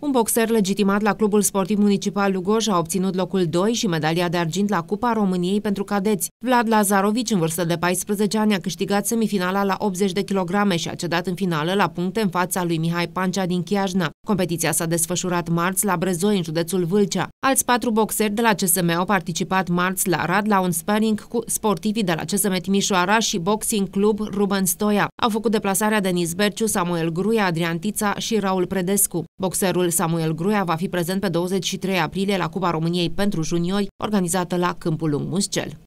Un boxer legitimat la Clubul Sportiv Municipal Lugoj a obținut locul 2 și medalia de argint la Cupa României pentru cadeți. Vlad Lazarovici, în vârstă de 14 ani, a câștigat semifinala la 80 de kilograme și a cedat în finală la puncte în fața lui Mihai Pancea din Chiajna. Competiția s-a desfășurat marți la Brezoi, în județul Vâlcea. Alți patru boxeri de la CSM au participat marți la Rad la un sparring cu sportivii de la CSM Timișoara și Boxing Club Ruben Stoia. Au făcut deplasarea Denis Berciu, Samuel Gruia, Adrian Tița și Raul Predescu. Boxerul Samuel Gruia va fi prezent pe 23 aprilie la Cuba României pentru juniori, organizată la Câmpul Lung Muscel.